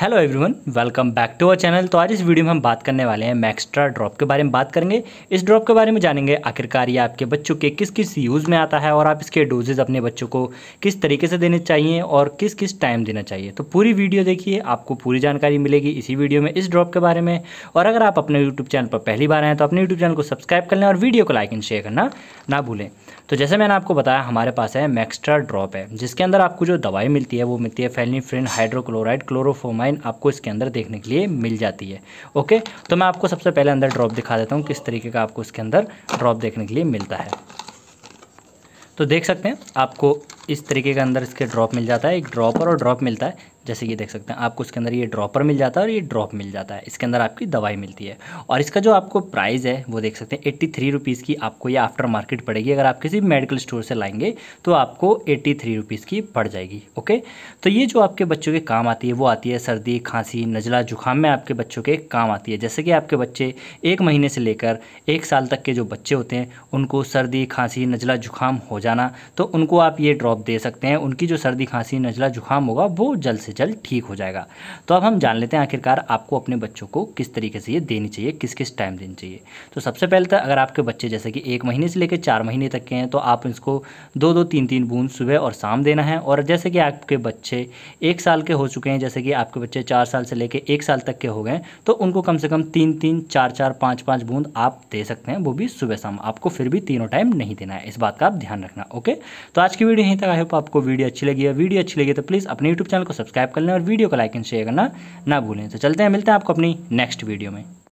hello everyone welcome back to our channel तो आज इस वीडियो में हम बात करने वाले हैं मैक्स्ट्रा ड्रॉप के बारे में बात करेंगे इस ड्रॉप के बारे में जानेंगे आखिरकार ये आपके बच्चों के किस किस यूज़ में आता है और आप इसके डोजेज अपने बच्चों को किस तरीके से देने चाहिए और किस किस टाइम देना चाहिए तो पूरी वीडियो देखिए आपको पूरी जानकारी मिलेगी इसी वीडियो में इस ड्रॉप के बारे में और अगर आप अपने यूट्यूब चैनल पर पहली बार आएँ तो अपने यूट्यूब चैनल को सब्सक्राइब कर लें और वीडियो को लाइक एंड शेयर करना ना भूलें तो जैसे मैंने आपको बताया हमारे पास है मैक्स्ट्रा ड्रॉप है जिसके अंदर आपको जो दवाई मिलती है वो मिलती है फेलिफ्रेन हाइड्रोक्लोराइड क्लोरोफोमा कंबाइन आपको इसके अंदर देखने के लिए मिल जाती है ओके तो मैं आपको सबसे पहले अंदर ड्रॉप दिखा देता हूँ किस तरीके का आपको इसके अंदर ड्रॉप देखने के लिए मिलता है तो देख सकते हैं आपको इस तरीके के अंदर इसके ड्रॉप मिल जाता है एक ड्रॉपर और ड्रॉप मिलता है जैसे ये देख सकते हैं आपको इसके अंदर ये ड्रॉपर मिल जाता है और ये ड्रॉप मिल जाता है इसके अंदर आपकी दवाई मिलती है और इसका जो आपको प्राइस है वो देख सकते हैं एट्टी थ्री रुपीज़ की आपको ये आफ्टर मार्केट पड़ेगी अगर आप किसी मेडिकल स्टोर से लाएंगे तो आपको एट्टी थ्री रुपीज़ की पड़ जाएगी ओके तो ये जो आपके बच्चों के काम आती है वो आती है सर्दी खांसी नज़ला जुकाम में आपके बच्चों के काम आती है जैसे कि आपके बच्चे एक महीने से लेकर एक साल तक के जो बच्चे होते हैं उनको सर्दी खांसी नज़ला जुकाम हो जाना तो उनको आप ये ड्रॉप दे सकते हैं उनकी जो सर्दी खांसी नज़ला जुकाम होगा वो जल्द से से जल्द ठीक हो जाएगा तो अब हम जान लेते हैं आखिरकार आपको अपने बच्चों को किस तरीके से ये देनी चाहिए किस किस टाइम देनी चाहिए तो सबसे पहले तो अगर आपके बच्चे जैसे कि एक महीने से लेकर चार महीने तक के हैं तो आप इसको दो दो तीन तीन बूंद सुबह और शाम देना है और जैसे कि आपके बच्चे एक साल के हो चुके हैं जैसे कि आपके बच्चे चार साल से लेकर एक साल तक के हो गए तो उनको कम से कम तीन तीन चार चार पाँच पाँच बूंद आप दे सकते हैं वो भी सुबह शाम आपको फिर भी तीनों टाइम नहीं देना है इस बात का आप ध्यान रखना ओके तो आज की वीडियो यहीं तक आई होप आपको वीडियो अच्छी लगी है वीडियो अच्छी लगी तो प्लीज़ अपने यूट्यूब चैनल को सब्सक्राइब सब्सक्राइब कर लें और वीडियो को लाइक एंड शेयर करना ना भूलें तो चलते हैं मिलते हैं आपको अपनी नेक्स्ट वीडियो में